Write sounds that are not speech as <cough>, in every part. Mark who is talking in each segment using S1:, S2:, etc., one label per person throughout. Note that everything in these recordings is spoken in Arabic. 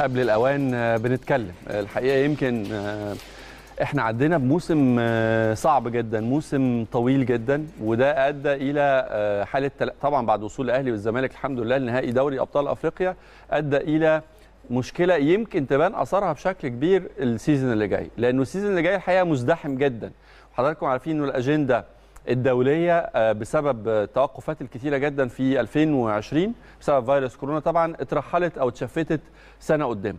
S1: قبل الاوان آه، بنتكلم الحقيقه يمكن آه، احنا عدينا بموسم آه، صعب جدا موسم طويل جدا وده ادى الى حاله طبعا بعد وصول الاهلي والزمالك الحمد لله لنهائي دوري ابطال افريقيا ادى الى مشكله يمكن تبان اثرها بشكل كبير السيزون اللي جاي لانه السيزون اللي جاي الحقيقه مزدحم جدا وحضراتكم عارفين ان الاجنده الدوليه آه، بسبب التوقفات الكثيره جدا في 2020 بسبب فيروس كورونا طبعا اترحلت او اتشفتت سنه قدام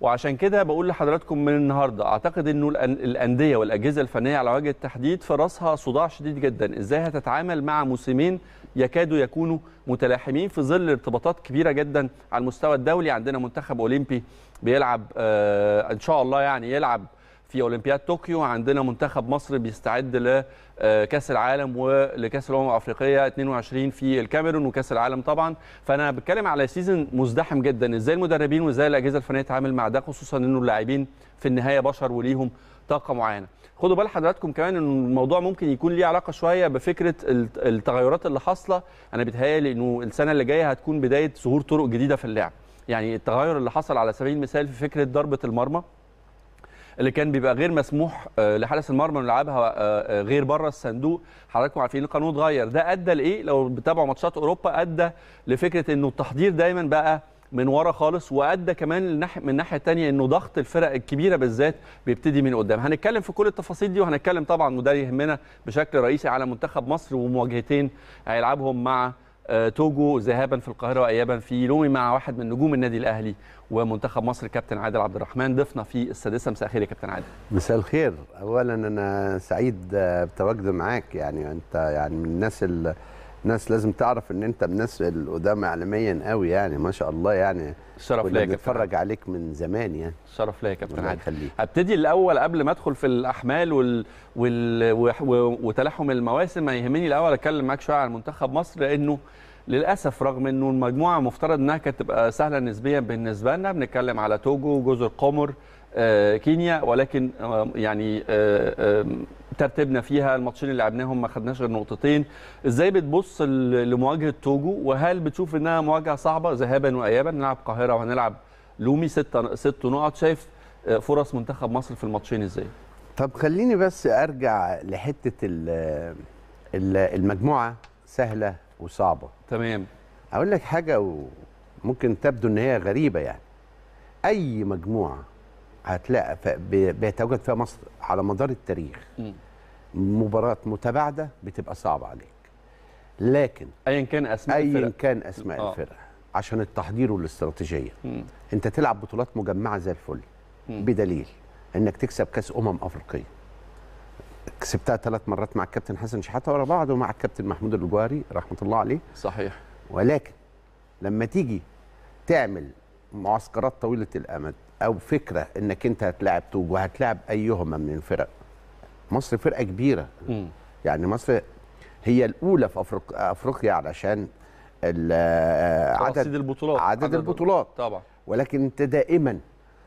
S1: وعشان كده بقول لحضراتكم من النهارده اعتقد انه الانديه والاجهزه الفنيه على وجه التحديد في راسها صداع شديد جدا ازاي هتتعامل مع موسمين يكادوا يكونوا متلاحمين في ظل ارتباطات كبيره جدا على المستوى الدولي عندنا منتخب اولمبي بيلعب آه ان شاء الله يعني يلعب في اولمبياد طوكيو عندنا منتخب مصر بيستعد لكاس آه، العالم ولكاس الامم الافريقيه 22 في الكاميرون وكاس العالم طبعا فانا بتكلم على سيزون مزدحم جدا ازاي المدربين وازاي الاجهزه الفنيه تتعامل مع ده خصوصا انه اللاعبين في النهايه بشر وليهم طاقه معينه خدوا بال حضراتكم كمان ان الموضوع ممكن يكون ليه علاقه شويه بفكره التغيرات اللي حاصله انا بتهيالي انه السنه اللي جايه هتكون بدايه ظهور طرق جديده في اللعب يعني التغير اللي حصل على سبيل المثال في فكره ضربه المرمى اللي كان بيبقى غير مسموح آه، لحارس المرمى انه يلعبها آه، آه، غير بره الصندوق حضراتكم عارفين القانون اتغير ده ادى لايه لو بتابعوا ماتشات اوروبا ادى لفكره انه التحضير دايما بقى من ورا خالص وادى كمان من الناحيه الثانيه انه ضغط الفرق الكبيره بالذات بيبتدي من قدام هنتكلم في كل التفاصيل دي وهنتكلم طبعا وده يهمنا بشكل رئيسي على منتخب مصر ومواجهتين هيلعبهم مع آه، توجو ذهابا في القاهره وايابا في لومي مع واحد من نجوم النادي الاهلي ومنتخب مصر كابتن عادل عبد الرحمن ضيفنا في السادسه مساء الخير يا كابتن عادل
S2: مساء الخير اولا انا سعيد آه، بتواجدي معاك يعني انت يعني من الناس الناس لازم تعرف ان انت من الناس القدام اعلاميا قوي يعني ما شاء الله يعني الشرف ليا كابتن بنتفرج عليك من زمان يعني الشرف ليا يا كابتن عادل
S1: هبتدي الاول قبل ما ادخل في الاحمال وال... وال... وتلاحم المواسم ما يهمني الاول اتكلم معاك شويه عن منتخب مصر لانه للاسف رغم انه المجموعه مفترض انها كانت تبقى سهله نسبيا بالنسبه لنا بنتكلم على توجو جزر قمر آه، كينيا ولكن آه، يعني آه، ترتبنا فيها الماتشين اللي لعبناهم ما خدناش غير نقطتين ازاي بتبص لمواجهه توجو وهل بتشوف انها مواجهه صعبه ذهابا وايابا نلعب القاهره وهنلعب لومي ست ست نقط شايف فرص منتخب مصر في الماتشين ازاي
S2: طب خليني بس ارجع لحته المجموعه سهله وصعبه تمام اقول لك حاجه وممكن تبدو ان هي غريبه يعني اي مجموعه هتلاقى بيتواجد فيها مصر على مدار التاريخ مباراه متباعده بتبقى صعبه عليك لكن ايا كان اسماء ايا الفرق. كان اسماء آه. الفرق عشان التحضير والاستراتيجيه م. انت تلعب بطولات مجمعه زي الفل بدليل انك تكسب كاس امم افريقيه كسبتها ثلاث مرات مع الكابتن حسن شحاته ورا بعض ومع الكابتن محمود الجواري رحمه الله عليه صحيح ولكن لما تيجي تعمل معسكرات طويله الامد او فكره انك انت هتلاعب توج وهتلاعب ايهما من الفرق مصر فرقه كبيره م. يعني مصر هي الاولى في أفريقيا, افريقيا علشان آه، عدد البطولات عدد, عدد البطولات طبعا ولكن انت دائما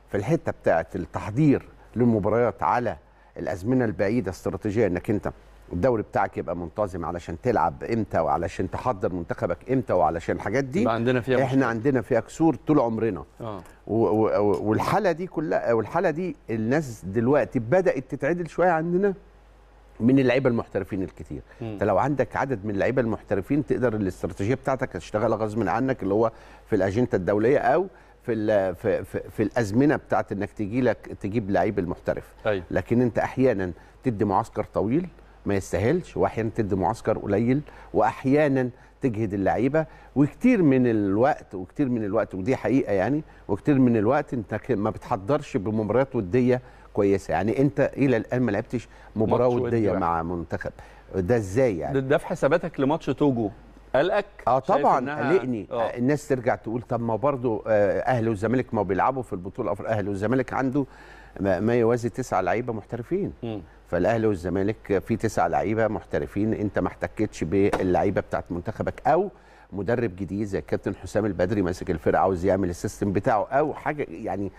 S2: في الحته بتاعه التحضير للمباريات على الازمنه البعيده استراتيجيه انك انت الدوري بتاعك يبقى منتظم علشان تلعب امتى وعلشان تحضر منتخبك امتى وعلشان الحاجات دي عندنا فيها احنا مش... عندنا فيها كسور طول عمرنا آه. والحاله دي كلها والحاله دي الناس دلوقتي بدات تتعدل شويه عندنا من اللعيبه المحترفين الكتير انت لو عندك عدد من اللعيبه المحترفين تقدر الاستراتيجيه بتاعتك تشتغل غصب عنك اللي هو في الاجنده الدوليه او في في في الازمنه بتاعت انك تجي لك تجيب لعيب المحترف أي. أيوة. لكن انت احيانا تدي معسكر طويل ما يستاهلش واحيانا تدي معسكر قليل واحيانا تجهد اللعيبه وكتير من الوقت وكتير من الوقت ودي حقيقه يعني وكتير من الوقت انت ما بتحضرش بمباريات وديه كويسه يعني انت الى الان ما لعبتش مباراه وديه مع منتخب ده ازاي يعني
S1: ده في حساباتك لماتش توجو قلقك اه طبعا قلقني
S2: آه. آه. الناس ترجع تقول طب ما برضه آه، اهلي والزمالك ما بيلعبوا في البطوله اهلي والزمالك عنده ما يوازي تسعة لعيبه محترفين م. فالاهلي والزمالك في تسعة لعيبه محترفين انت ما احتكتش باللعيبه بتاعت منتخبك او مدرب جديد زي الكابتن حسام البدري ماسك الفرقه عاوز يعمل السيستم بتاعه او حاجه يعني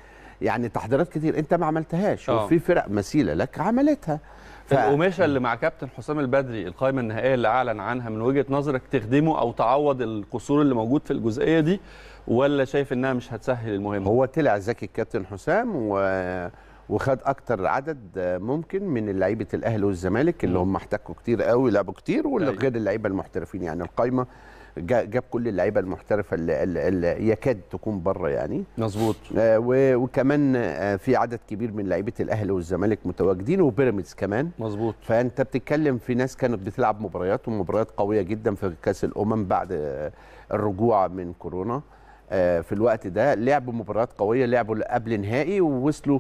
S2: يعني تحضيرات كتير انت ما عملتهاش آه. وفي فرق مثيله لك عملتها ف... القماشه اللي
S1: مع كابتن حسام البدري القائمه النهائيه اللي اعلن عنها من وجهه نظرك تخدمه او تعوض القصور اللي موجود في الجزئيه دي ولا شايف انها مش هتسهل المهمه هو
S2: طلع ذكي الكابتن حسام و... وخد اكتر عدد ممكن من لعيبه الاهلي والزمالك اللي هم احتكوا كتير قوي لعبوا كتير وغير أيوة. اللعيبه المحترفين يعني القايمه جاب كل اللعيبه المحترفه اللي, اللي يكاد تكون بره يعني مظبوط آه، وكمان آه، في عدد كبير من لعيبه الاهلي والزمالك متواجدين وبيراميدز كمان مظبوط فانت بتتكلم في ناس كانت بتلعب مباريات ومباريات قويه جدا في كاس الامم بعد آه، الرجوع من كورونا في الوقت ده لعبوا مباريات قويه لعبوا قبل نهائي ووصلوا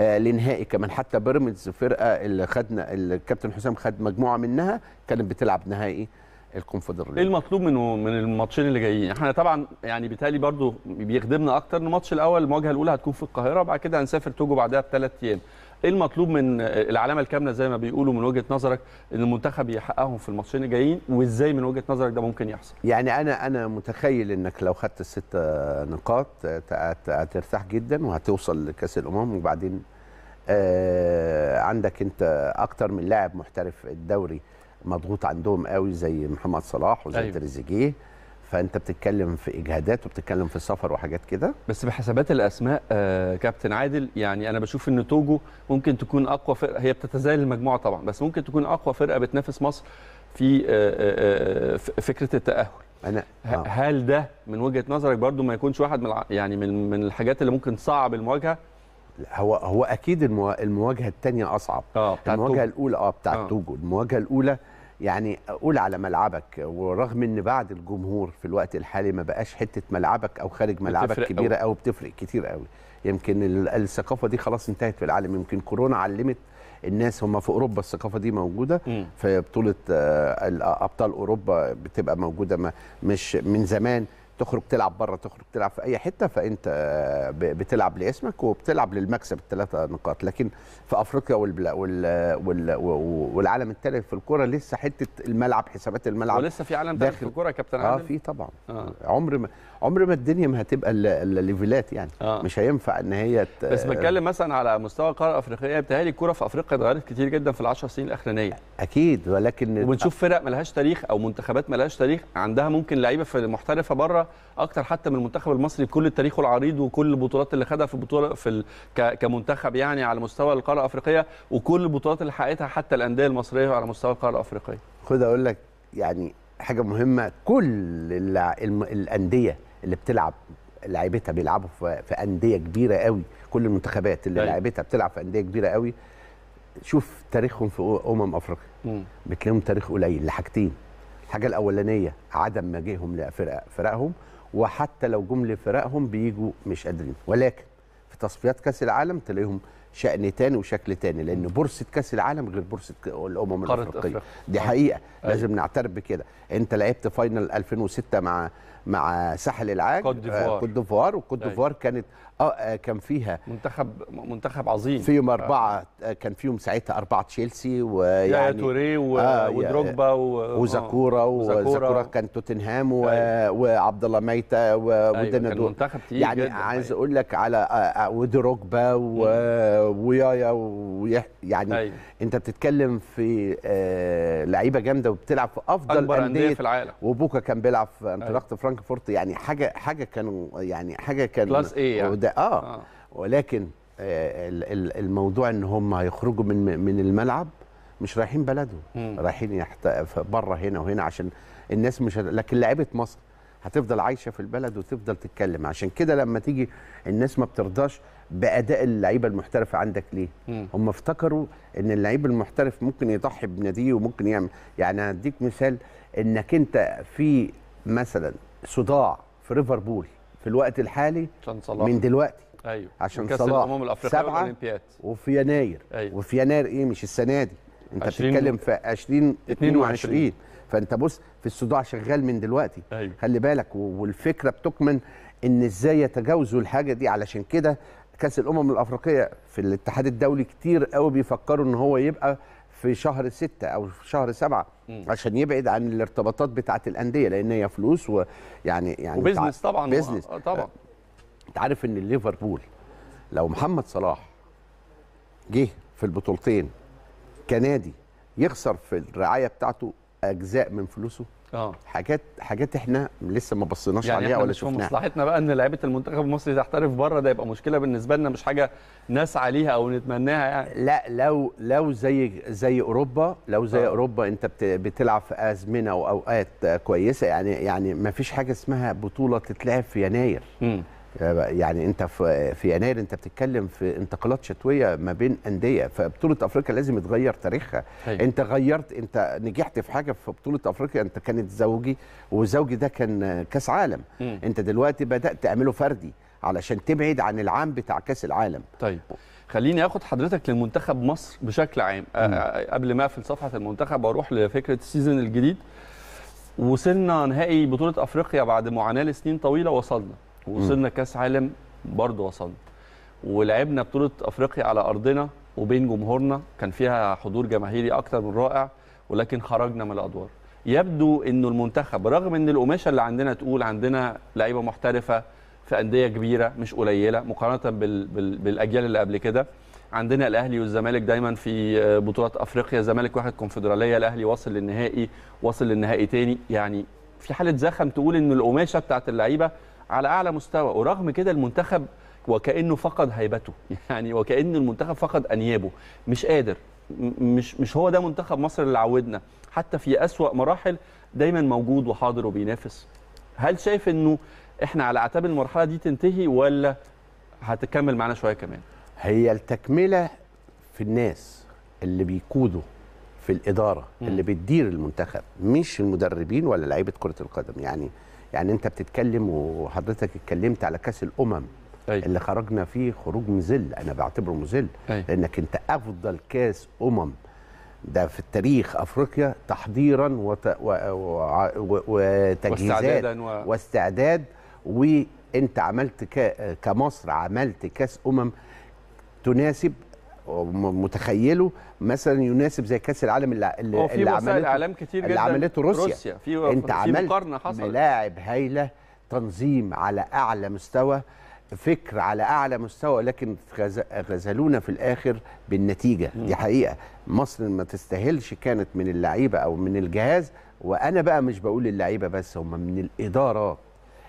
S2: لنهائي كمان حتى بيراميدز فرقه اللي خدنا الكابتن حسام خد مجموعه منها كانت بتلعب نهائي الكونفدراليه
S1: ايه المطلوب منه من الماتشين اللي جايين احنا طبعا يعني بالتالي برضو بيخدمنا اكتر ان الماتش الاول المواجهه الاولى هتكون في القاهره وبعد كده هنسافر توجو بعدها بثلاث ايام ايه المطلوب من العلامه الكامله زي ما بيقولوا من وجهه نظرك ان المنتخب يحققهم في الماتشين الجايين وازاي من وجهه نظرك ده ممكن
S2: يحصل يعني انا انا متخيل انك لو خدت الست نقاط هترتاح جدا وهتوصل لكاس الامم وبعدين آه، عندك انت اكتر من لاعب محترف الدوري مضغوط عندهم قوي زي محمد صلاح وزي أيوة. تريزيجيه فانت بتتكلم في اجهادات وبتتكلم في سفر وحاجات كده
S1: بس بحسابات الاسماء آه كابتن عادل يعني انا بشوف ان توجو ممكن تكون اقوى فرقه هي بتتزايل المجموعه طبعا بس ممكن تكون اقوى فرقه بتنافس مصر في آه آه, آه، فكره التاهل أنا آه. هل ده من وجهه نظرك برضو ما يكونش واحد من يعني من من الحاجات اللي
S2: ممكن تصعب المواجهه هو هو اكيد المواجهه الثانيه اصعب آه المواجهه الاولى اه بتاعت آه. توجو المواجهه الاولى يعني قول على ملعبك ورغم ان بعد الجمهور في الوقت الحالي ما بقاش حته ملعبك او خارج ملعبك كبيره قوي بتفرق كتير قوي يمكن الثقافه دي خلاص انتهت في العالم يمكن كورونا علمت الناس هم في اوروبا الثقافه دي موجوده في بطوله آه، ابطال اوروبا بتبقى موجوده مش من زمان تخرج تلعب بره تخرج تلعب في اي حته فانت بتلعب لاسمك وبتلعب للمكسب الثلاثه نقاط لكن في افريقيا والبلا وال وال والعالم الثالث في الكوره لسه حته الملعب حسابات الملعب ولسه
S1: في عالم ثالث في الكوره يا كابتن آه، عادل اه في طبعا آه.
S2: عمر ما عمر ما الدنيا ما هتبقى الليفلات يعني آه. مش هينفع ان هي بس بتكلم
S1: مثلا على مستوى القاره الافريقيه يعني بتهيألي الكوره في افريقيا اتغيرت كتير جدا في العشر سنين الاخرانيه
S2: اكيد ولكن وبنشوف
S1: فرق ملهاش تاريخ او منتخبات ملهاش تاريخ عندها ممكن لعيبه في محترفه بره اكتر حتى من المنتخب المصري كل تاريخه العريض وكل البطولات اللي خدها في البطوله في ال... ك... كمنتخب يعني على مستوى القاره الافريقيه وكل البطولات اللي حققتها حتى الانديه المصريه على مستوى القاره الافريقيه
S2: خد اقول لك يعني حاجه مهمه كل الانديه اللي بتلعب لعيبتها بيلعبوا في انديه كبيره قوي كل المنتخبات اللي أيوة. لعيبتها بتلعب في انديه كبيره قوي شوف تاريخهم في امم افريقيا بتلاقيهم تاريخ قليل لحاجتين الحاجه الاولانيه عدم مجيئهم لفرق فرقهم وحتى لو جم لفرقهم بيجوا مش قادرين ولكن في تصفيات كاس العالم تلاقيهم شأن تاني وشكل تاني لأن بورصة كأس العالم غير بورصة الأمم الأفريقية دي حقيقة أي. أيوة. لازم نعترف بكده أنت لعبت فاينل 2006 مع مع ساحل العاج كوت آه، ديفوار كوت ديفوار وكوت أيوة. ديفوار كانت آه،, اه كان فيها منتخب منتخب عظيم فيهم آه. اربعه آه. كان فيهم ساعتها اربعه تشيلسي ويعني يا توري و... آه ودروجبا
S1: و... وزاكورا وزاكورا
S2: كان توتنهام و... أيوة. وعبد الله ميتة و... أيوة. منتخب دول يعني جدا. عايز أيوة. اقول لك على ودروجبا و... ويايا ويح... يعني أيوة. انت بتتكلم في لعيبه جامده وبتلعب في افضل انديه في العالم وبوكا كان بيلعب في انطلاقه أيوة. فرانك فرانكفورت يعني حاجه حاجه كانوا يعني حاجه كان بلس ايه يعني وده آه, اه ولكن آه، الموضوع ان هم هيخرجوا من من الملعب مش رايحين بلدهم رايحين يحت... بره هنا وهنا عشان الناس مش هت... لكن لعيبه مصر هتفضل عايشه في البلد وتفضل تتكلم عشان كده لما تيجي الناس ما بترضاش باداء اللعيبه المحترفه عندك ليه هم افتكروا ان اللعيب المحترف ممكن يضحي بناديه وممكن يعمل يعني هديك مثال انك انت في مثلا صداع في ليفربول في الوقت الحالي
S1: عشان صلاح من دلوقتي ايوه عشان صلاح الامم الافريقيه والاولمبياد
S2: وفي يناير أيوة. وفي يناير ايه مش السنه دي انت بتتكلم في 20 22 فانت بص في الصداع شغال من دلوقتي أيوة. خلي بالك والفكره بتكمن ان ازاي يتجاوزوا الحاجه دي علشان كده كاس الامم الافريقيه في الاتحاد الدولي كتير قوي بيفكروا ان هو يبقى في شهر ستة أو في شهر سبعة مم. عشان يبعد عن الارتباطات بتاعة الأندية لأن هي فلوس ويعني يعني, يعني وبزنس طبعا بزنس آه، طبعا أنت عارف إن ليفربول لو محمد صلاح جه في البطولتين كنادي يخسر في الرعاية بتاعته أجزاء من فلوسه اه حاجات حاجات احنا لسه ما بصيناش يعني عليها ولا شفناها
S1: مصلحتنا بقى ان لعيبه المنتخب المصري تحترف بره ده يبقى
S2: مشكله بالنسبه لنا مش حاجه نسعى ليها او نتمناها يعني لا لو لو زي زي اوروبا لو زي أوه. اوروبا انت بتلعب في ازمنه واوقات كويسه يعني يعني ما فيش حاجه اسمها بطوله تتلعب في يناير امم يعني انت في يناير انت بتتكلم في انتقالات شتويه ما بين انديه فبطوله افريقيا لازم يتغير تاريخها هي. طيب. انت غيرت انت نجحت في حاجه في بطوله افريقيا انت كانت زوجي وزوجي ده كان كاس عالم م. انت دلوقتي بدات تعمله فردي علشان تبعد عن العام بتاع كاس العالم
S1: طيب خليني اخد حضرتك لمنتخب مصر بشكل عام آه، آه، قبل ما اقفل صفحه المنتخب واروح لفكره السيزون الجديد وصلنا نهائي بطوله افريقيا بعد معاناه لسنين طويله وصلنا ووصلنا كاس عالم برضه وصلنا ولعبنا بطوله افريقيا على ارضنا وبين جمهورنا كان فيها حضور جماهيري اكثر من رائع ولكن خرجنا من الادوار يبدو انه المنتخب رغم ان القماشه اللي عندنا تقول عندنا لعيبه محترفه في انديه كبيره مش قليله مقارنه بال بال بالاجيال اللي قبل كده عندنا الاهلي والزمالك دايما في بطولات افريقيا الزمالك واخد كونفدراليه الاهلي واصل للنهائي واصل للنهائي تاني يعني في حاله زخم تقول ان القماشه بتاعت اللعيبه على اعلى مستوى ورغم كده المنتخب وكانه فقد هيبته <laughs> يعني وكان المنتخب فقد انيابه مش قادر مش مش هو ده منتخب مصر اللي عودنا حتى في اسوا مراحل دايما موجود وحاضر وبينافس هل شايف انه احنا على اعتاب المرحله دي تنتهي ولا هتكمل معانا شويه كمان
S2: هي التكمله في الناس اللي بيقودوا في الاداره اللي بتدير المنتخب مش المدربين ولا لعيبه كره القدم يعني يعني انت بتتكلم وحضرتك اتكلمت على كاس الامم أي. اللي خرجنا فيه خروج مذل انا بعتبره مذل لانك انت افضل كاس امم ده في التاريخ افريقيا تحضيرا وت... و... و... و... وتجهيزات و... واستعداد وانت عملت ك... كمصر عملت كاس امم تناسب متخيله مثلا يناسب زي كاس العالم اللي اللي, اللي عملته اعلام كتير جدا اللي عملته روسيا, روسيا. في انت في عملت ملاعب هايله تنظيم على اعلى مستوى فكر على اعلى مستوى لكن غزلونا في الاخر بالنتيجه دي حقيقه مصر ما تستاهلش كانت من اللعيبه او من الجهاز وانا بقى مش بقول اللعيبه بس هم من الادارات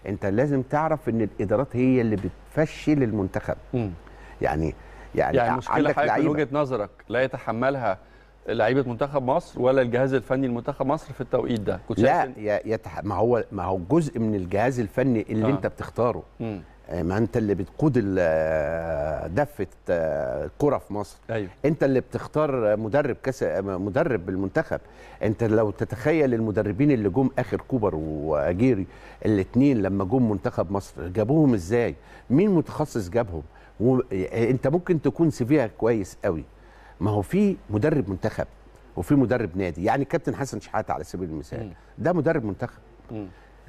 S2: انت لازم تعرف ان الادارات هي اللي بتفشل المنتخب م. يعني يعني, يعني مشكله حضرتك من وجهه
S1: نظرك لا يتحملها لعيبه منتخب مصر ولا الجهاز الفني لمنتخب مصر في التوقيت ده كنت لا
S2: يتح... ما هو ما هو جزء من الجهاز الفني اللي آه. انت بتختاره مم. آه، ما انت اللي بتقود آه، دفه الكره آه، في مصر أيوه. انت اللي بتختار مدرب كاس مدرب المنتخب انت لو تتخيل المدربين اللي جم اخر كوبر واجيري الاثنين لما جم منتخب مصر جابوهم ازاي مين متخصص جابهم و... يعني انت ممكن تكون سيفيها كويس قوي ما هو في مدرب منتخب وفي مدرب نادي يعني كابتن حسن شحاته على سبيل المثال ده مدرب منتخب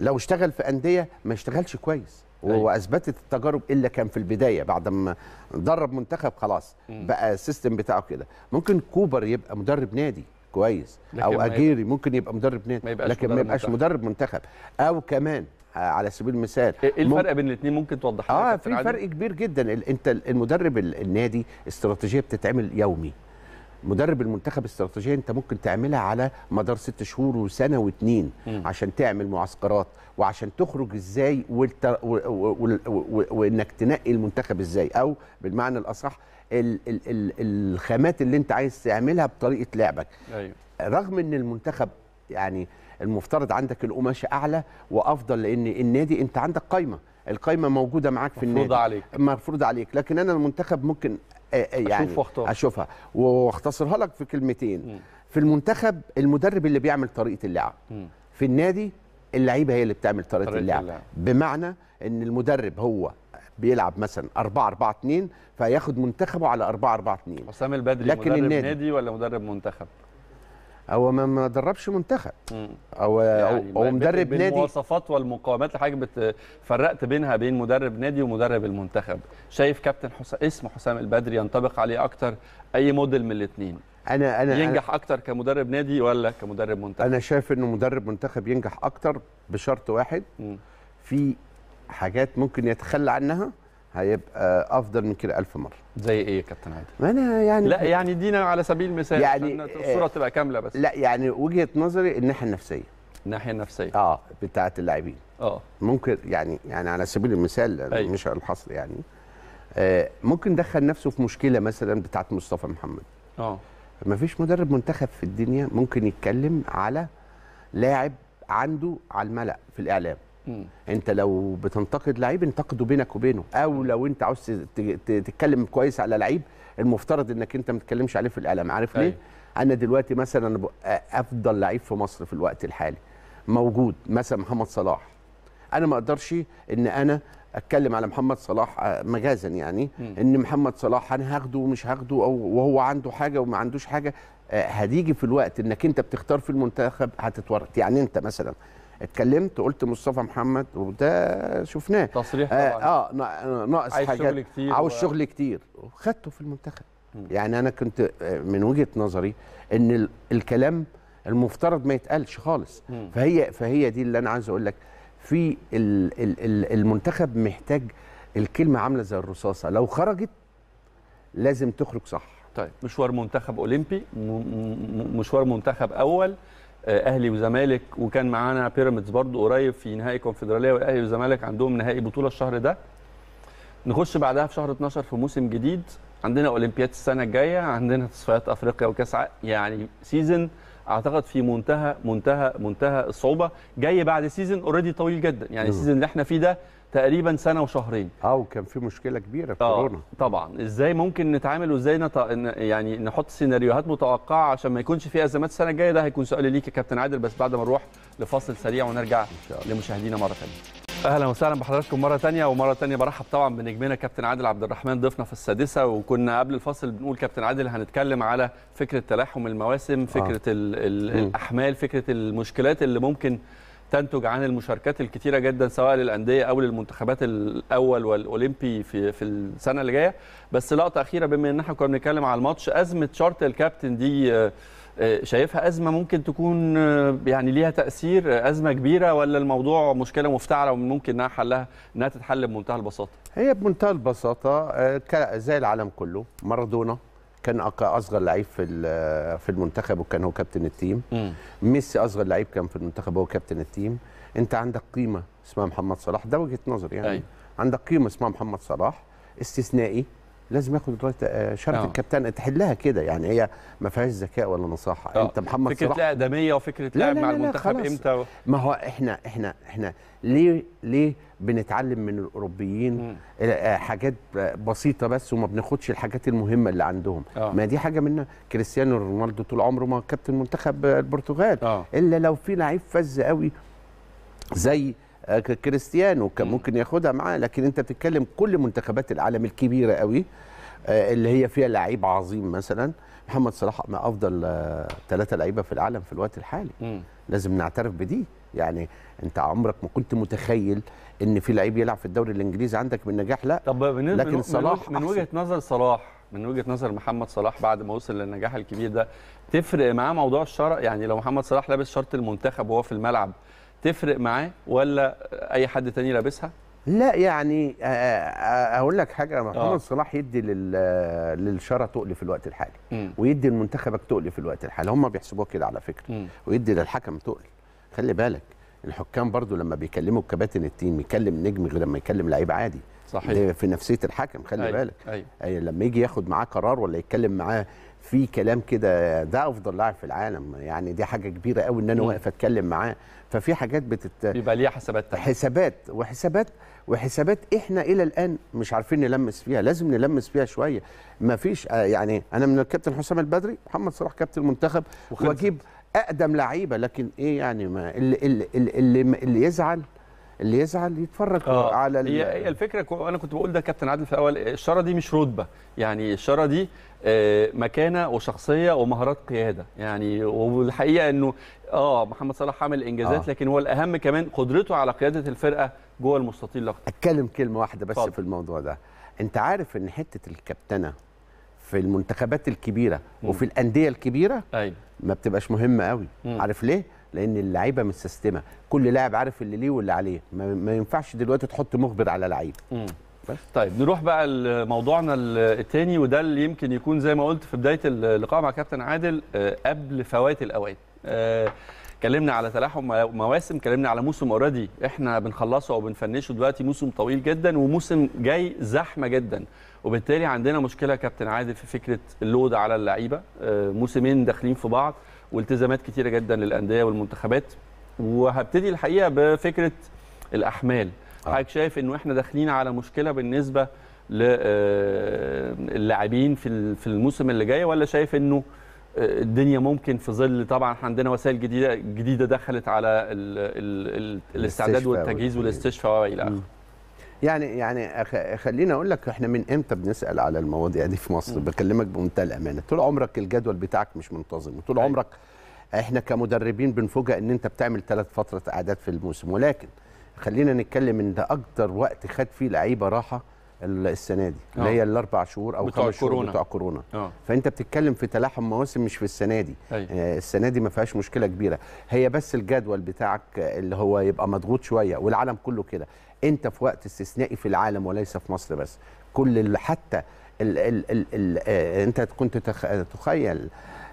S2: لو اشتغل في انديه ما اشتغلش كويس أيوة. واثبتت التجارب الا كان في البدايه بعد ما درب منتخب خلاص بقى السيستم بتاعه كده ممكن كوبر يبقى مدرب نادي كويس او اجيري ممكن يبقى مدرب نادي ما لكن ما يبقاش مدرب منتخب او كمان آه، على سبيل المثال ايه, إيه الفرق
S1: بين الاثنين ممكن توضح اه في فرق
S2: كبير جدا انت المدرب النادي استراتيجيه بتتعمل يومي مدرب المنتخب استراتيجيه انت ممكن تعملها على مدار ست شهور وسنه واثنين عشان تعمل معسكرات وعشان تخرج ازاي و... و... و... وانك تنقي المنتخب ازاي او بالمعنى الاصح ال... ال... ال... الخامات اللي انت عايز تعملها بطريقه لعبك أيوه. رغم ان المنتخب يعني المفترض عندك القماشه اعلى وافضل لان النادي انت عندك قايمه القايمه موجوده معاك في النادي مفروض عليك مفروض عليك لكن انا المنتخب ممكن آه، آه، يعني أشوف واختار. اشوفها واختصرها لك في كلمتين م. في المنتخب المدرب اللي بيعمل طريقه اللعب م. في النادي اللعيبه هي اللي بتعمل طريقه, طريقة اللعب. اللعب بمعنى ان المدرب هو بيلعب مثلا 4 4 2 فياخد منتخبه على 4 4 2 حسام
S1: البدري مدرب النادي. نادي ولا مدرب منتخب
S2: هو ما دربش منتخب او يعني او مدرب نادي
S1: المواصفات والمقاومات حاجه فرقت بينها بين مدرب نادي ومدرب المنتخب شايف كابتن حسام اسم حسام البدري ينطبق عليه اكتر اي موديل من الاثنين
S2: انا انا ينجح
S1: أنا اكتر كمدرب نادي ولا كمدرب منتخب
S2: انا شايف انه مدرب منتخب ينجح اكتر بشرط واحد م. في حاجات ممكن يتخلى عنها هيبقى افضل من كده ألف مره
S1: زي ايه يا كابتن عادل
S2: ما انا يعني لا يعني
S1: دينا على سبيل المثال يعني آه، الصوره تبقى
S2: كامله بس لا يعني وجهه نظري الناحيه النفسيه الناحيه النفسيه اه بتاعه اللاعبين اه ممكن يعني يعني على سبيل المثال أيوه. مش الحصر يعني آه ممكن دخل نفسه في مشكله مثلا بتاعه مصطفى محمد اه ما فيش مدرب منتخب في الدنيا ممكن يتكلم على لاعب عنده على الملأ في الاعلام انت لو بتنتقد لعيب انتقده بينك وبينه او لو انت عاوز تتكلم كويس على لعيب المفترض انك انت ما تتكلمش عليه في الاعلام عارف ليه أي. أيوه. انا دلوقتي مثلا افضل لعيب في مصر في الوقت الحالي موجود مثلا محمد صلاح انا ما اقدرش ان انا اتكلم على محمد صلاح آه، مجازا يعني م. ان محمد صلاح انا هاخده ومش هاخده او وهو عنده حاجه وما عندوش حاجه آه، هتيجي في الوقت انك انت بتختار في المنتخب هتتورط يعني انت مثلا اتكلمت قلت مصطفى محمد وده شفناه تصريح آه، طبعا اه, ناقص عايز حاجات شغل كتير عاوز و... شغل كتير وخدته في المنتخب م. يعني انا كنت آه، من وجهه نظري ان الكلام المفترض ما يتقالش خالص م. فهي فهي دي اللي انا عايز اقول لك في المنتخب محتاج الكلمه عامله زي الرصاصه لو خرجت لازم تخرج صح
S1: طيب مشوار منتخب اولمبي مشوار منتخب اول آه، اهلي وزمالك وكان معانا بيراميدز برضو قريب في نهائي الكونفدراليه والاهلي والزمالك عندهم نهائي بطوله الشهر ده نخش بعدها في شهر 12 في موسم جديد عندنا اولمبياد السنه الجايه عندنا تصفيات افريقيا وكاس يعني سيزون اعتقد في منتهى منتهى منتهى الصعوبه جاي بعد سيزون اوريدي طويل جدا يعني السيزون اللي احنا فيه ده تقريبا سنه وشهرين اه وكان في مشكله كبيره في آه، كورونا طبعا ازاي ممكن نتعامل وازاي نط... يعني نحط سيناريوهات متوقعه عشان ما يكونش في ازمات السنه الجايه ده هيكون سؤالي ليك يا كابتن عادل بس بعد ما نروح لفاصل سريع ونرجع لمشاهدينا مره ثانيه اهلا وسهلا بحضراتكم مره ثانيه ومره ثانيه برحب طبعا بنجمنا كابتن عادل عبد الرحمن ضيفنا في السادسه وكنا قبل الفاصل بنقول كابتن عادل هنتكلم على فكره تلاحم المواسم آه. فكره آه. الـ الـ الاحمال فكره المشكلات اللي ممكن تنتج عن المشاركات الكتيره جدا سواء للانديه او للمنتخبات الاول والاولمبي في في السنه اللي جايه بس لقطه اخيره بما ان احنا كنا بنتكلم على الماتش ازمه شرط الكابتن دي آه، آه، شايفها ازمه ممكن تكون آه، يعني ليها تاثير ازمه كبيره ولا الموضوع مشكله مفتعله وممكن انها حلها انها تتحل بمنتهى البساطه
S2: هي بمنتهى البساطه زي العالم كله مارادونا كان اصغر لعيب في في المنتخب وكان هو كابتن التيم م. ميسي اصغر لعيب كان في المنتخب هو كابتن التيم انت عندك قيمه اسمها محمد صلاح ده وجهه نظر يعني أي. أيوة. عندك قيمه اسمها محمد صلاح استثنائي لازم ياخد آه، شرط آه. الكابتن تحلها كده يعني هي ما فيهاش ذكاء ولا نصاحه أوه. انت محمد فكره لا
S1: ادميه وفكره لعب مع المنتخب امتى و...
S2: ما هو احنا احنا احنا ليه ليه بنتعلم من الاوروبيين آه، حاجات بسيطه بس وما بناخدش الحاجات المهمه اللي عندهم أوه. ما دي حاجه منا كريستيانو رونالدو طول عمره ما كابتن منتخب البرتغال أوه. الا لو في لعيب فز قوي زي آه، كريستيانو كان ممكن ياخدها معاه لكن انت بتتكلم كل منتخبات العالم الكبيره قوي آه، اللي هي فيها لعيب عظيم مثلا محمد صلاح من افضل ثلاثه آه، لعيبه في العالم في الوقت الحالي لازم نعترف بدي يعني انت عمرك ما كنت متخيل ان في لعيب يلعب في الدوري الانجليزي عندك بالنجاح لا طب من لكن صلاح
S1: من وجهه نظر صلاح من وجهه نظر محمد صلاح بعد ما وصل للنجاح الكبير ده تفرق معاه موضوع الشرع يعني لو محمد صلاح لابس شرط المنتخب وهو في الملعب تفرق معاه ولا اي حد تاني لابسها
S2: لا يعني آه، آه، آه، اقول لك حاجه محمد صلاح يدي للشاره تقل في الوقت الحالي م. ويدي لمنتخبك تقل في الوقت الحالي هم بيحسبوها كده على فكره م. ويدي للحكم تقل خلي بالك الحكام برضو لما بيكلموا كباتن التيم يكلم نجم غير لما يكلم لعيب عادي صحيح في نفسيه الحكم خلي أيوه، أيوه. أي. بالك أي. أيوة لما يجي ياخد معاه قرار ولا يتكلم معاه في كلام كده ده افضل لاعب في العالم يعني دي حاجه كبيره قوي ان انا واقف اتكلم معاه ففي حاجات بتت بيبقى ليها حسابات تانية. حسابات وحسابات وحسابات احنا الى الان مش عارفين نلمس فيها لازم نلمس فيها شويه ما فيش آه، يعني انا من الكابتن حسام البدري محمد صلاح كابتن المنتخب واجيب اقدم لعيبه لكن ايه يعني ما اللي اللي اللي, اللي يزعل اللي يزعل يتفرج آه. على هي
S1: الفكره انا كنت بقول ده كابتن عادل في الاول الشاره دي مش رتبه يعني الشاره دي آه، مكانه وشخصيه ومهارات قياده يعني والحقيقه انه اه محمد صلاح عمل انجازات آه. لكن هو الاهم كمان قدرته على قياده الفرقه جوه المستطيل الاخضر
S2: اتكلم كلمه واحده بس فضل. في الموضوع ده انت عارف ان حته الكابتنه في المنتخبات الكبيره م. وفي الانديه الكبيره أيوة. ما بتبقاش مهمه قوي م. عارف ليه لان اللعيبه متسيستمه كل لاعب عارف اللي ليه واللي عليه ما, ما ينفعش دلوقتي تحط مخبر على لعيب بس
S1: طيب نروح بقى لموضوعنا الثاني وده اللي يمكن يكون زي ما قلت في بدايه اللقاء مع كابتن عادل آه، قبل فوات الاوان آه، اتكلمنا على تلاحم مواسم اتكلمنا على موسم اوريدي احنا بنخلصه او بنفنشه دلوقتي موسم طويل جدا وموسم جاي زحمه جدا وبالتالي عندنا مشكله كابتن عادل في فكره اللود على اللعيبه آه، موسمين داخلين في بعض والتزامات كتيره جدا للانديه والمنتخبات وهبتدي الحقيقه بفكره الاحمال آه. حضرتك شايف انه احنا داخلين على مشكله بالنسبه آه، للاعبين في في الموسم اللي جاي ولا شايف انه آه، الدنيا ممكن في ظل طبعا عندنا وسائل جديده جديده دخلت على الاستعداد والتجهيز والاستشفاء والى اخره
S2: يعني يعني خليني اقول لك احنا من امتى بنسال على المواضيع دي في مصر بكلمك بمنتهى الامانه طول عمرك الجدول بتاعك مش منتظم وطول أيوه. عمرك احنا كمدربين بنفوجئ ان انت بتعمل ثلاث فتره اعداد في الموسم ولكن خلينا نتكلم ان ده اكتر وقت خد فيه لعيبه راحه السنه دي اللي آه. هي الاربع شهور او خمس شهور بتوع كورونا أوه. فانت بتتكلم في تلاحم مواسم مش في السنه دي أي. أيوه. آه السنه دي ما فيهاش مشكله كبيره هي بس الجدول بتاعك اللي هو يبقى مضغوط شويه والعالم كله كده انت في وقت استثنائي في العالم وليس في مصر بس كل اللي حتى الـ الـ الـ الـ آه انت كنت تخيل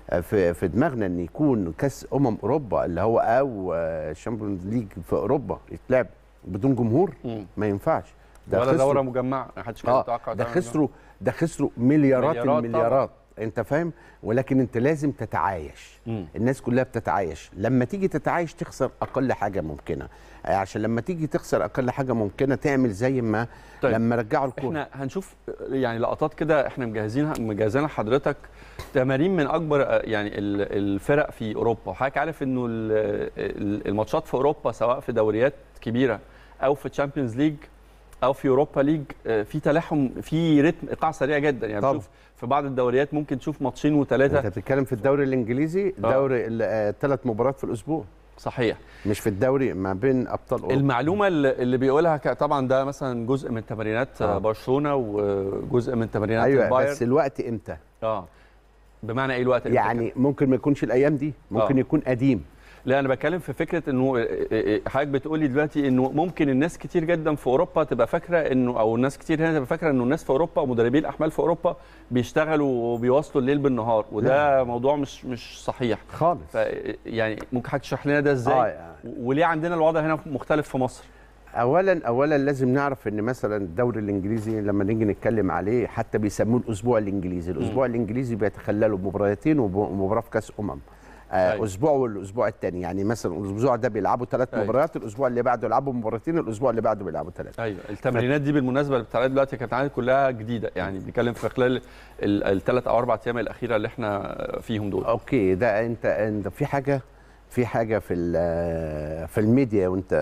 S2: آه، في في دماغنا ان يكون كاس امم اوروبا اللي هو او الشامبيونز آه، ليج في اوروبا يتلعب بدون جمهور ما ينفعش ده ولا دوره
S1: مجمعه ما حدش كان يتوقع آه، ده خسروا
S2: ده خسروا مليارات مليارات, المليارات. انت فاهم ولكن انت لازم تتعايش مم. الناس كلها بتتعايش لما تيجي تتعايش تخسر اقل حاجه ممكنه عشان لما تيجي تخسر اقل حاجه ممكنه تعمل زي ما طيب. لما رجعوا الكوره احنا هنشوف
S1: يعني لقطات كده احنا مجهزينها مجهزين لحضرتك تمارين من اكبر يعني الفرق في اوروبا وحضرتك عارف انه الماتشات في اوروبا سواء في دوريات كبيره او في تشامبيونز ليج او في اوروبا آه، ليج في تلاحم في رتم
S2: ايقاع سريع جدا يعني بتشوف في بعض الدوريات ممكن تشوف ماتشين وثلاثه انت بتتكلم في الدوري الانجليزي آه. دوري ثلاث آه، مباريات في الاسبوع صحيح مش في الدوري ما بين ابطال اوروبا
S1: المعلومه اللي بيقولها طبعا ده مثلا جزء من تمرينات آه. برشلونه وجزء من تمرينات أيوة البايرن بس
S2: الوقت امتى اه بمعنى ايه الوقت يعني ممكن ما يكونش الايام دي ممكن آه. يكون قديم
S1: لا انا بتكلم في فكره انه آه، آه، آه، حضرتك بتقولي دلوقتي انه ممكن الناس كتير جدا في اوروبا تبقى فاكره انه او الناس كتير هنا تبقى فاكره انه الناس في اوروبا ومدربي الاحمال في اوروبا بيشتغلوا وبيواصلوا الليل بالنهار وده لا. نعم. موضوع مش مش صحيح
S2: خالص يعني ممكن حضرتك تشرح لنا ده ازاي آه يعني. وليه عندنا الوضع هنا مختلف في مصر اولا اولا لازم نعرف ان مثلا الدوري الانجليزي لما نيجي نتكلم عليه حتى بيسموه الاسبوع الانجليزي الاسبوع م. الانجليزي بيتخلله بمباراتين ومباراه في كاس امم آه، أيوة. اسبوع والاسبوع الثاني يعني مثلا الاسبوع ده بيلعبوا ثلاث أيوة. مباريات الاسبوع اللي بعده يلعبوا مباراتين الاسبوع اللي بعده بيلعبوا ثلاثه
S1: ايوه التمرينات دي بالمناسبه اللي دلوقتي كانت عندي كلها جديده يعني بنتكلم في خلال الثلاث او اربع ايام الاخيره اللي احنا فيهم دول
S2: اوكي ده انت انت في حاجه في حاجه في في الميديا وانت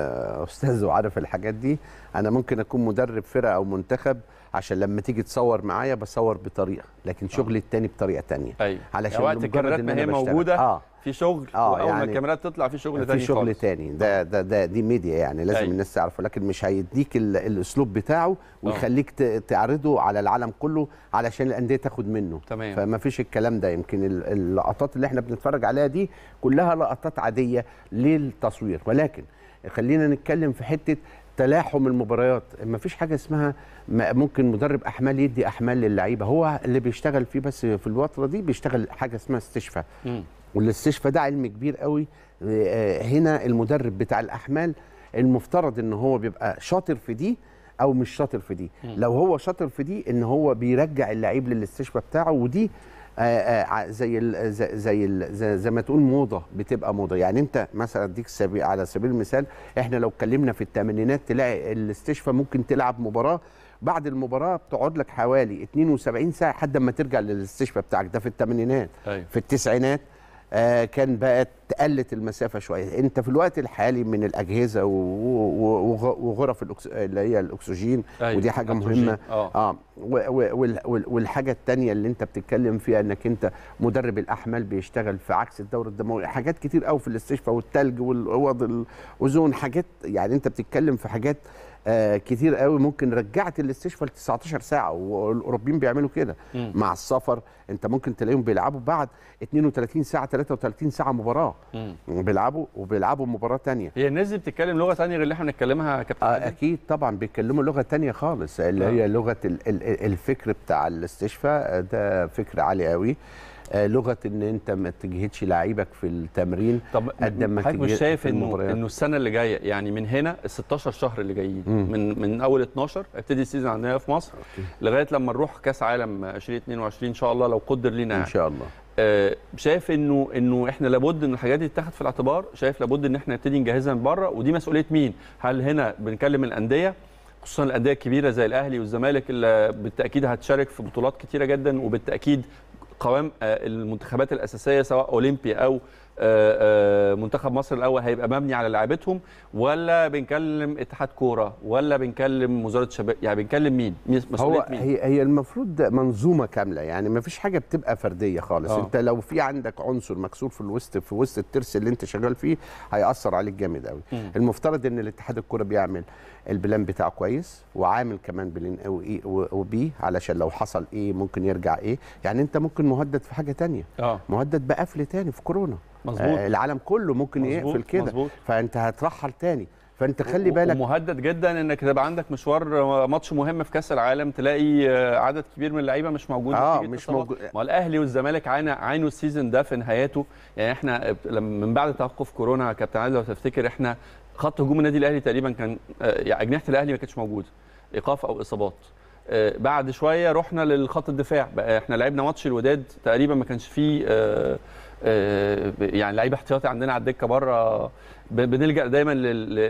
S2: استاذ وعارف الحاجات دي انا ممكن اكون مدرب فرقه او منتخب عشان لما تيجي تصور معايا بصور بطريقه لكن شغلي آه. التاني بطريقه تانية أيوة. علشان يعني وقت الكاميرات ما هي موجوده آه.
S1: في شغل آه اول يعني ما الكاميرات تطلع في شغل تاني في شغل خالص.
S2: تاني ده ده ده دي ميديا يعني لازم أي. أيوه. الناس تعرفه لكن مش هيديك الاسلوب بتاعه ويخليك آه. تعرضه على العالم كله علشان الانديه تاخد منه تمام. فما فيش الكلام ده يمكن اللقطات اللي احنا بنتفرج عليها دي كلها لقطات عاديه للتصوير ولكن خلينا نتكلم في حته تلاحم المباريات ما فيش حاجه اسمها ممكن مدرب احمال يدي احمال للعيبه هو اللي بيشتغل فيه بس في الوطره دي بيشتغل حاجه اسمها استشفاء والاستشفاء ده علم كبير قوي آه، آه، هنا المدرب بتاع الاحمال المفترض ان هو بيبقى شاطر في دي او مش شاطر في دي لو هو شاطر في دي ان هو بيرجع اللعيب للاستشفاء بتاعه ودي آه، زي الـ زي الـ زي ما تقول موضه بتبقى موضه يعني انت مثلا اديك على سبيل المثال احنا لو اتكلمنا في الثمانينات تلاقي الاستشفاء ممكن تلعب مباراه بعد المباراه بتقعد لك حوالي 72 ساعه لحد ما ترجع للاستشفاء بتاعك ده في الثمانينات أيوه. في التسعينات آه، كان بقت تقلت المسافه شويه انت في الوقت الحالي من الاجهزه وغرف الأكس... اللي هي الاكسجين أيوة. ودي حاجه مهمه أوه. اه, آه، والحاجه الثانيه اللي انت بتتكلم فيها انك انت مدرب الاحمال بيشتغل في عكس الدوره الدمويه حاجات كتير قوي في الاستشفاء والثلج والاوض الاوزون حاجات يعني انت بتتكلم في حاجات آه، كتير قوي ممكن رجعت الاستشفاء ل 19 ساعه والاوروبيين بيعملوا كده مع السفر انت ممكن تلاقيهم بيلعبوا بعد 32 ساعه 33 ساعه مباراه مم. بيلعبوا وبيلعبوا مباراه ثانيه هي الناس دي بتتكلم لغه ثانيه غير اللي احنا بنتكلمها يا كابتن آه اكيد طبعا بيتكلموا لغه ثانيه خالص اللي آه. هي لغه الفكر بتاع الاستشفاء ده فكر عالي قوي آه، لغه ان انت ما تجهدش لعيبك في التمرين طب قد ما حضرتك مش شايف انه انه
S1: السنه اللي جايه يعني من هنا ال 16 شهر اللي جايين من من اول 12 ابتدي السيزون عندنا في مصر أوكي. لغايه لما نروح كاس عالم 2022 ان شاء الله لو قدر لينا ان يعني. شاء الله آه شايف انه انه احنا لابد ان الحاجات دي تتاخد في الاعتبار شايف لابد ان احنا نبتدي نجهزها من بره ودي مسؤوليه مين هل هنا بنكلم الانديه خصوصا الانديه الكبيره زي الاهلي والزمالك اللي بالتاكيد هتشارك في بطولات كتيره جدا وبالتاكيد قوام آه، المنتخبات الاساسيه سواء اولمبي او آه، آه، منتخب مصر الاول هيبقى مبني على لعيبتهم ولا بنكلم اتحاد كوره ولا بنكلم وزاره شباب يعني بنكلم مين مسؤوليه مين
S2: هي هي المفروض منظومه كامله يعني ما فيش حاجه بتبقى فرديه خالص أوه. انت لو في عندك عنصر مكسور في الوسط في وسط الترس اللي انت شغال فيه هياثر عليك جامد قوي المفترض ان الاتحاد الكوره بيعمل البلان بتاعه كويس وعامل كمان بلان إيه وبي علشان لو حصل ايه ممكن يرجع ايه يعني انت ممكن مهدد في حاجه تانية آه. مهدد بقفل تاني في كورونا مظبوط آه العالم كله ممكن يقفل كده فانت هترحل تاني فانت خلي بالك
S1: ومهدد جدا انك تبقى عندك مشوار ماتش مهم في كاس العالم تلاقي آه، عدد كبير من اللعيبه مش موجود اه مش موجود ما الاهلي والزمالك عانوا عانوا السيزون ده في نهايته يعني احنا آه، من بعد توقف كورونا كابتن عادل لو تفتكر احنا خط هجوم النادي الاهلي تقريبا كان آه، يعني اجنحه الاهلي ما كانتش موجوده ايقاف او اصابات آه، بعد شويه رحنا للخط الدفاع بقى احنا لعبنا ماتش الوداد تقريبا ما كانش فيه آه، يعني لعيبه احتياطي عندنا على الدكه بره بنلجا دايما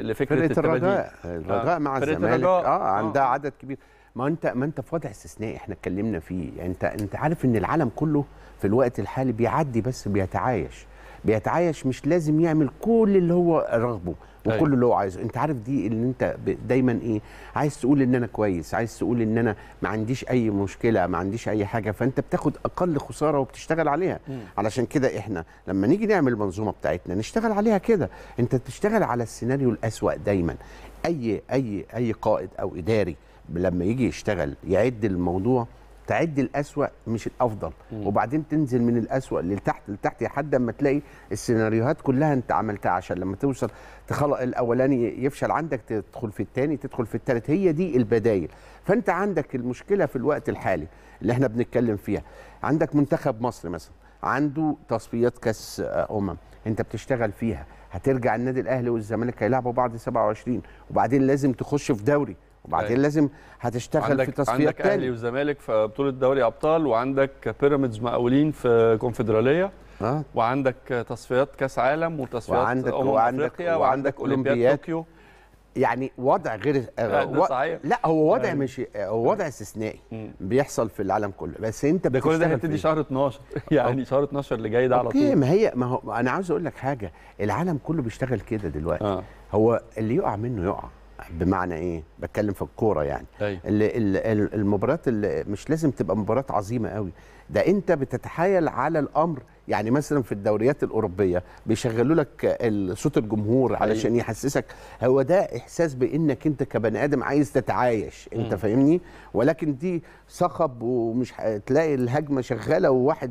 S1: لفكره فرقه الرجاء الرجاء مع الزمالك اه عندها
S2: عدد كبير ما انت ما انت في وضع استثنائي احنا اتكلمنا فيه يعني انت انت عارف ان العالم كله في الوقت الحالي بيعدي بس بيتعايش بيتعايش مش لازم يعمل كل اللي هو رغبه أيوة. وكل أيوة. اللي هو عايزه انت عارف دي اللي انت دايما ايه عايز تقول ان انا كويس عايز تقول ان انا ما عنديش اي مشكله ما عنديش اي حاجه فانت بتاخد اقل خساره وبتشتغل عليها م. علشان كده احنا لما نيجي نعمل المنظومه بتاعتنا نشتغل عليها كده انت بتشتغل على السيناريو الاسوا دايما اي اي اي قائد او اداري لما يجي يشتغل يعد الموضوع تعد الأسوأ مش الأفضل مم. وبعدين تنزل من الأسوأ للتحت لتحت لحد ما تلاقي السيناريوهات كلها أنت عملتها عشان لما توصل تخلق الأولاني يفشل عندك تدخل في الثاني تدخل في الثالث هي دي البدايل فأنت عندك المشكلة في الوقت الحالي اللي احنا بنتكلم فيها عندك منتخب مصر مثلا عنده تصفيات كاس امم انت بتشتغل فيها هترجع النادي الاهلي والزمالك هيلعبوا بعض 27 وبعدين لازم تخش في دوري وبعدين أيوة. لازم هتشتغل في تصفيات عندك اهلي
S1: وزمالك في بطوله دوري ابطال وعندك بيراميدز مقاولين في كونفدراليه آه. وعندك تصفيات كاس عالم وتصفيات وعندك امم وعندك افريقيا وعندك, وعندك اولمبياد طوكيو
S2: يعني وضع غير آه و... لا هو وضع أه. مش هو وضع أيوة. استثنائي أمم. بيحصل في العالم كله بس انت ده كل ده هيبتدي شهر
S1: 12 <laughs> يعني
S2: شهر 12 اللي جاي ده على طول ما هي ما هو انا عاوز اقول لك حاجه العالم كله بيشتغل كده دلوقتي آه. هو اللي يقع منه يقع بمعنى ايه بتكلم في الكوره يعني طيب. أيوة. المباريات مش لازم تبقى مباراه عظيمه قوي ده انت بتتحايل على الامر يعني مثلا في الدوريات الاوروبيه بيشغلوا لك صوت الجمهور علشان أيوة. يحسسك هو ده احساس بانك انت كبني ادم عايز تتعايش انت م. فاهمني ولكن دي صخب ومش تلاقي الهجمه شغاله وواحد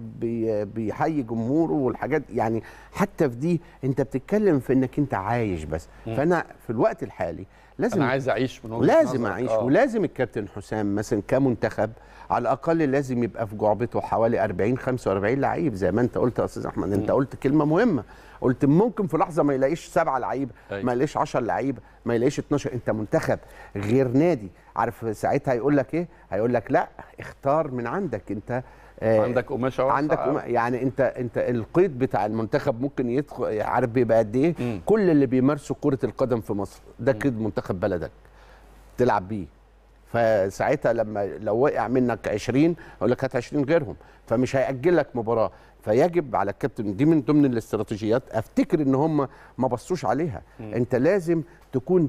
S2: بيحيي جمهوره والحاجات يعني حتى في دي انت بتتكلم في انك انت عايش بس م. فانا في الوقت الحالي لازم انا عايز
S1: اعيش من وجهه لازم اعيش آه.
S2: ولازم الكابتن حسام مثلا كمنتخب على الاقل لازم يبقى في جعبته حوالي 40 45 لعيب زي ما انت قلت يا استاذ احمد انت قلت كلمه مهمه قلت ممكن في لحظه ما يلاقيش سبعه لعيبه أيوة. ما يلاقيش 10 لعيب ما يلاقيش 12 انت منتخب غير نادي عارف ساعتها هيقول لك ايه هيقول لك لا اختار من عندك انت آه، عندك قماشه عندك أم... يعني انت انت القيد بتاع المنتخب ممكن يدخل عارف بيبقى قد ايه كل اللي بيمارسوا كره القدم في مصر ده قيد منتخب بلدك تلعب بيه فساعتها لما لو وقع منك 20 اقول لك هات 20 غيرهم فمش هيأجل لك مباراه فيجب على الكابتن دي من ضمن الاستراتيجيات افتكر ان هم ما بصوش عليها م. انت لازم تكون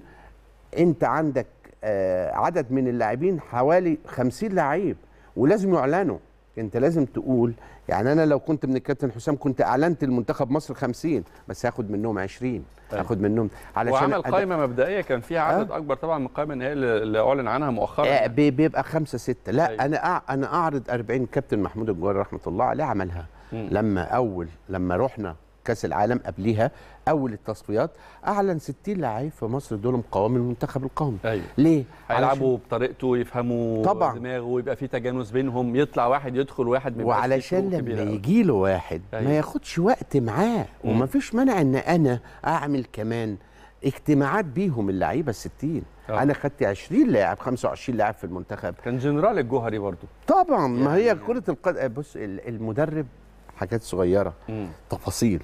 S2: انت عندك آه، عدد من اللاعبين حوالي 50 لعيب ولازم يعلنوا انت لازم تقول يعني انا لو كنت من الكابتن حسام كنت اعلنت المنتخب مصر 50 بس هاخد منهم 20 طيب. هاخد منهم علشان وعمل قائمه
S1: أد... مبدئيه كان فيها عدد
S2: أه؟ اكبر طبعا من القائمه النهائيه اللي اعلن عنها مؤخرا آه بيبقى خمسه سته لا طيب. انا أع... انا اعرض 40 كابتن محمود الجواري رحمه الله عليه عملها م. لما اول لما رحنا كاس العالم قبليها اول التصفيات اعلن 60 لعيب في مصر دول مقاومين المنتخب القومي أيوة. ليه هيلعبوا
S1: بطريقته يفهموا طبعا. دماغه ويبقى في تجانس بينهم يطلع واحد يدخل واحد من وعلشان لما
S2: يجي له واحد أيوة. ما ياخدش وقت معاه وما فيش مانع ان انا اعمل كمان اجتماعات بيهم اللعيبه ال 60 آه. انا خدت 20 لاعب 25 لاعب في المنتخب كان جنرال الجوهري برضو طبعا يعني ما هي يعني كره القدم بص المدرب حاجات صغيره مم. تفاصيل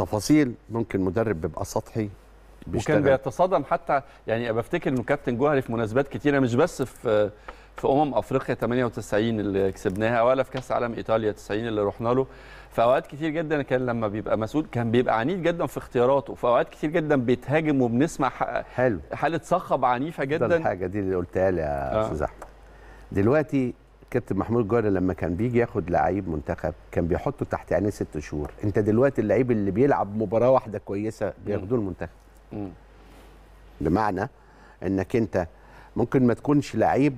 S2: تفاصيل ممكن مدرب بيبقى سطحي بيشتغل. وكان
S1: بيتصدم حتى يعني بفتكر انه كابتن جوهري في مناسبات كتيره مش بس في في امم افريقيا 98 اللي كسبناها ولا في كاس عالم ايطاليا 90 اللي رحنا له في اوقات كتير جدا كان لما بيبقى مسؤول كان بيبقى عنيد جدا في اختياراته في اوقات كتير جدا بيتهاجم وبنسمع حاله صخب عنيفه جدا ده
S2: الحاجه دي اللي قلتها لي يا آه. استاذ آه. احمد دلوقتي الكابتن محمود جوهر لما كان بيجي ياخد لعيب منتخب كان بيحطه تحت عينيه ست شهور انت دلوقتي اللعيب اللي بيلعب مباراه واحده كويسه بياخدوه المنتخب بمعنى انك انت ممكن ما تكونش لعيب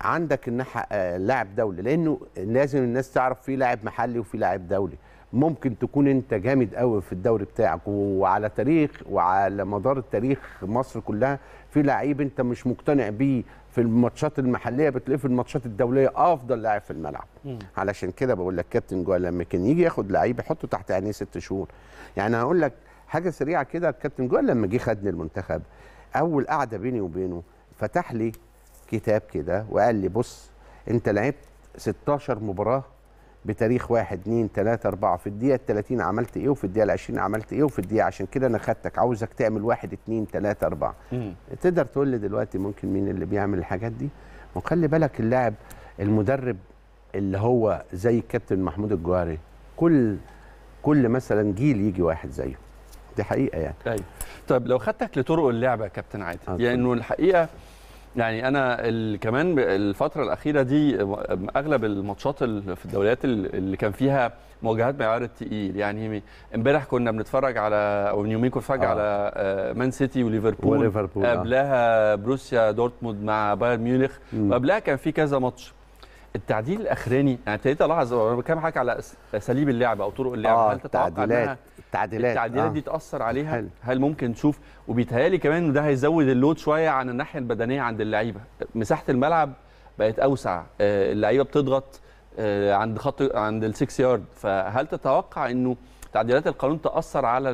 S2: عندك الناحيه لاعب دولي لانه لازم الناس تعرف في لاعب محلي وفي لاعب دولي ممكن تكون انت جامد قوي في الدوري بتاعك وعلى تاريخ وعلى مدار التاريخ مصر كلها في لعيب انت مش مقتنع بيه في الماتشات المحليه بتلاقيه في الماتشات الدوليه افضل لاعب في الملعب مم. علشان كده بقول لك كابتن جوه لما كان يجي ياخد لعيب يحطه تحت عينيه ست شهور يعني هقول لك حاجه سريعه كده كابتن جوه لما جه خدني المنتخب اول قعده بيني وبينه فتح لي كتاب كده وقال لي بص انت لعبت 16 مباراه بتاريخ 1 2 3 4 في الدقيقه 30 عملت ايه وفي الدقيقه 20 عملت ايه وفي الدقيقه عشان كده انا خدتك عاوزك تعمل 1 2 3 4 تقدر تقول لي دلوقتي ممكن مين اللي بيعمل الحاجات دي وخلي بالك اللاعب المدرب اللي هو زي الكابتن محمود الجواري كل كل مثلا جيل يجي واحد زيه دي حقيقه يعني
S1: ايوه طيب لو خدتك لطرق اللعبه يا كابتن عادل آه، يعني انه الحقيقه يعني انا كمان الفتره الاخيره دي اغلب الماتشات في الدوريات اللي كان فيها مواجهات معيار التقيل يعني امبارح كنا بنتفرج على او من يومين كنا بنتفرج آه. على آه، مان سيتي وليفربول آه. قبلها آه. بروسيا دورتموند مع بايرن ميونخ وقبلها كان في كذا ماتش التعديل الاخراني انا يعني ابتديت الاحظ انا بتكلم حضرتك على اساليب اللعب او طرق اللعب آه هل التعديلات التعديلات التعديلات آه. دي تاثر عليها حل. هل ممكن نشوف وبيتهيألي كمان ده هيزود اللود شويه عن الناحيه البدنيه عند اللعيبه مساحه الملعب بقت اوسع آه، اللعيبه بتضغط آه، عند خط عند السكس يارد فهل تتوقع انه تعديلات القانون تاثر على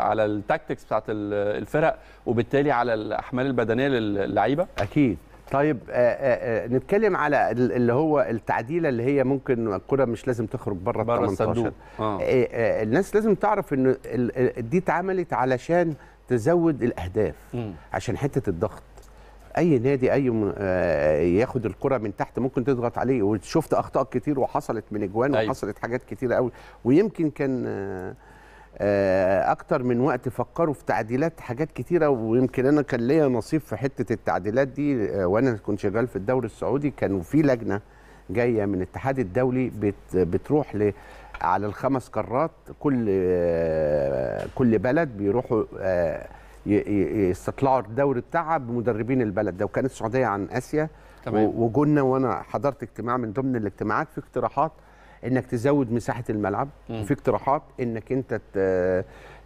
S1: على التاكتكس بتاعت الفرق وبالتالي على الاحمال البدنيه للعيبه
S2: اكيد طيب آآ آه، آآ آه، آه، نتكلم على اللي هو التعديله اللي هي ممكن الكره مش لازم تخرج بره ال 18 الصندوق آه. الناس لازم تعرف ان دي اتعملت علشان تزود الاهداف م. عشان حته الضغط اي نادي اي ياخد الكره من تحت ممكن تضغط عليه وشفت اخطاء كتير وحصلت من اجوان أيوه. وحصلت حاجات كتير قوي ويمكن كان آه، اكتر من وقت فكروا في تعديلات حاجات كتيره ويمكن انا كان ليا نصيب في حته التعديلات دي آه، وانا كنت شغال في الدوري السعودي كانوا في لجنه جايه من الاتحاد الدولي بتروح ل على الخمس قارات كل آه، كل بلد بيروحوا يستطلعوا الدوري بتاعها بمدربين البلد ده وكانت السعوديه عن اسيا تمام. وانا حضرت اجتماع من ضمن الاجتماعات في اقتراحات انك تزود مساحه الملعب وفي اقتراحات انك انت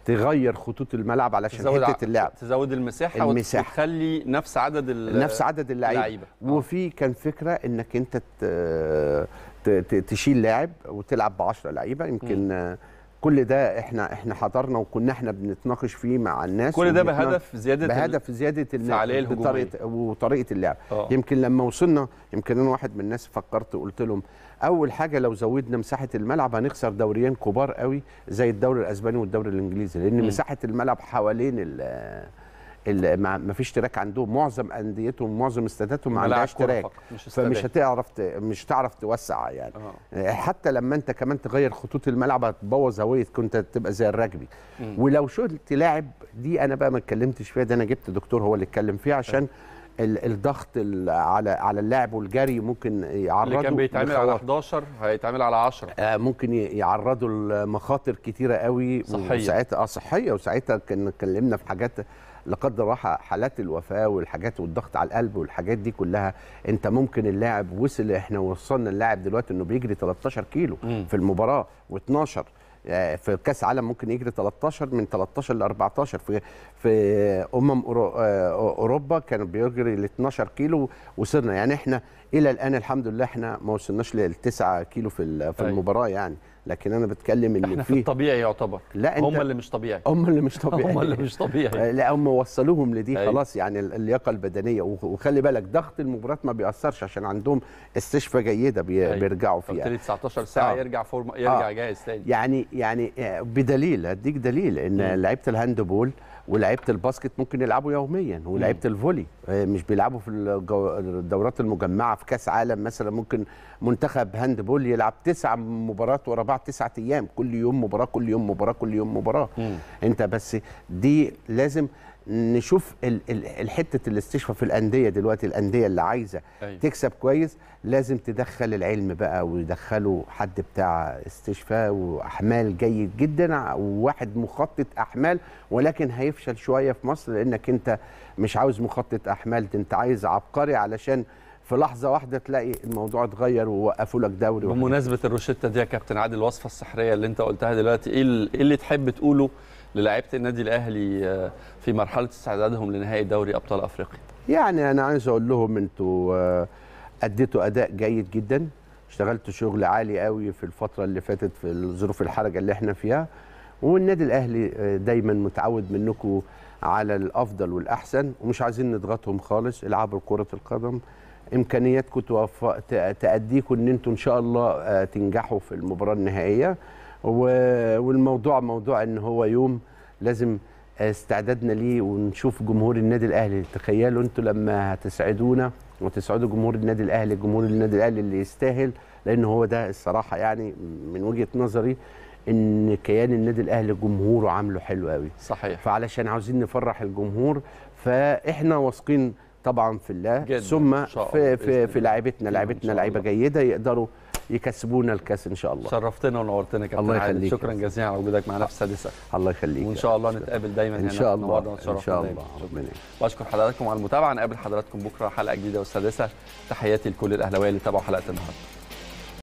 S2: تغير خطوط الملعب علشان تزود حته اللعب
S1: تزود المساحه, المساحة. وتخلي نفس عدد نفس عدد اللعيبه
S2: آه. وفي كان فكره انك انت تشيل لاعب وتلعب ب 10 لعيبه يمكن مم. كل ده احنا احنا حضرنا وكنا احنا بنتناقش فيه مع الناس كل ده بهدف زياده بهدف زياده اللعب وطريقه اللعب أوه. يمكن لما وصلنا يمكن انا واحد من الناس فكرت وقلت لهم اول حاجه لو زودنا مساحه الملعب هنخسر دوريين كبار قوي زي الدوري الاسباني والدوري الانجليزي لان م. مساحه الملعب حوالين ما فيش تراك عندهم معظم انديتهم معظم استاداتهم ما عندهاش تراك فمش هتعرف ت... مش هتعرف توسع يعني آه. حتى لما انت كمان تغير خطوط الملعب هتبوظ هويه كنت تبقى زي الرجبي ولو شلت لاعب دي انا بقى ما اتكلمتش فيها ده انا جبت دكتور هو اللي اتكلم فيها عشان الضغط على على اللاعب والجري ممكن يعرضه اللي كان بيتعمل على
S1: 11 هيتعمل على 10
S2: آه، ممكن يعرضه لمخاطر كتيره قوي صحيه وساعتها اه صحيه وساعتها كنا اتكلمنا في حاجات لا قدر الله حالات الوفاه والحاجات والضغط على القلب والحاجات دي كلها انت ممكن اللاعب وصل احنا وصلنا اللاعب دلوقتي انه بيجري 13 كيلو مم. في المباراه و12 آه، في كاس عالم ممكن يجري 13 من 13 ل 14 في في امم آه، اوروبا كانوا بيجري ل 12 كيلو وصرنا يعني احنا الى الان الحمد لله احنا ما وصلناش لل 9 كيلو في في طيب. المباراه يعني لكن انا بتكلم ان احنا في
S1: الطبيعي يعتبر لا انت هم اللي مش طبيعي هم اللي مش طبيعي هم اللي مش طبيعي <laughs>
S2: لا هم وصلوهم لدي أي. خلاص يعني اللياقه البدنيه وخلي بالك ضغط المباراه ما بيأثرش عشان عندهم استشفاء جيده بي بيرجعوا فيها
S1: 19 ساعه آه. يرجع فورمه يرجع آه. جاهز تاني
S2: يعني يعني آه، بدليل هديك دليل ان لعيبه الهاندبول بول ولعيبه الباسكت ممكن يلعبوا يوميا ولعيبه الفولي آه، مش بيلعبوا في الدورات المجمعه في كاس عالم مثلا ممكن منتخب هاند بول يلعب تسع مباريات ورا بعض تسعة ايام كل يوم مباراه كل يوم مباراه كل يوم مباراه انت بس دي لازم نشوف حته الاستشفاء في الانديه دلوقتي الانديه اللي عايزه أيوة. تكسب كويس لازم تدخل العلم بقى ويدخلوا حد بتاع استشفاء واحمال جيد جدا وواحد مخطط احمال ولكن هيفشل شويه في مصر لانك انت مش عاوز مخطط احمال انت عايز عبقري علشان في لحظه واحده تلاقي الموضوع اتغير ووقفوا لك دوري بمناسبه
S1: الروشته دي يا كابتن عادل الوصفه السحريه اللي انت قلتها دلوقتي ايه, إيه اللي تحب تقوله للاعيبه النادي الاهلي آه، في مرحله استعدادهم لنهائي دوري ابطال افريقيا؟
S2: يعني انا عايز اقول لهم انتوا آه، اديتوا اداء جيد جدا اشتغلتوا شغل عالي قوي في الفتره اللي فاتت في الظروف الحرجه اللي احنا فيها والنادي الاهلي آه، دايما متعود منكم على الافضل والاحسن ومش عايزين نضغطهم خالص العبوا كره القدم امكانياتكم تأديكم ان انتم ان شاء الله تنجحوا في المباراه النهائيه والموضوع موضوع ان هو يوم لازم استعدادنا ليه ونشوف جمهور النادي الاهلي تخيلوا انتوا لما هتسعدونا وتسعدوا جمهور النادي الاهلي جمهور النادي الاهلي اللي يستاهل لان هو ده الصراحه يعني من وجهه نظري ان كيان النادي الاهلي جمهوره عامله حلو قوي صحيح فعلشان عاوزين نفرح الجمهور فاحنا واثقين طبعا في الله ثم في في, في, لاعبتنا لاعبتنا لعيبه جيده يقدروا يكسبونا الكاس ان شاء الله
S1: شرفتنا ونورتنا
S2: يا كابتن عادل شكرا جزيلا على وجودك معانا في السادسه الله يخليك وان شاء
S1: الله نتقابل دايما ان شاء الله ان شاء الله بشكر حضراتكم على المتابعه نقابل حضراتكم بكره حلقه جديده والسادسه تحياتي لكل الاهلاويه اللي تابعوا حلقه النهارده